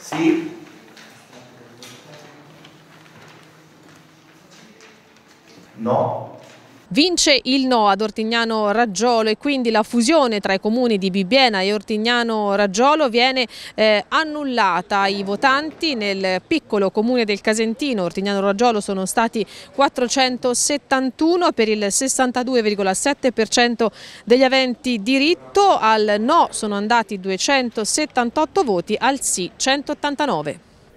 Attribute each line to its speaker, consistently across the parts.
Speaker 1: ¿Sí? ¿No? Vince il no ad Ortignano Raggiolo e quindi la fusione tra i comuni di Bibbiena e Ortignano Raggiolo viene eh, annullata. I votanti nel piccolo comune del Casentino, Ortignano Raggiolo, sono stati 471 per il 62,7% degli aventi diritto, al no sono andati 278 voti, al sì 189.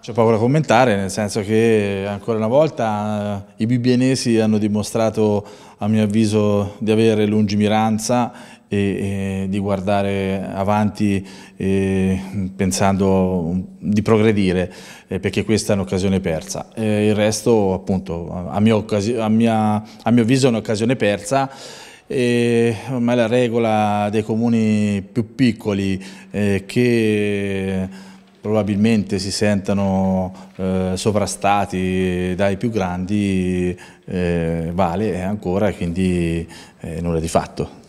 Speaker 2: C'è poco da commentare, nel senso che ancora una volta eh, i bibienesi hanno dimostrato, a mio avviso, di avere lungimiranza e, e di guardare avanti pensando di progredire, eh, perché questa è un'occasione persa. E eh, il resto, appunto, a mio, a mia, a mio avviso è un'occasione persa e ormai la regola dei comuni più piccoli eh, che probabilmente si sentano eh, sovrastati dai più grandi eh, vale ancora e quindi eh, nulla di fatto.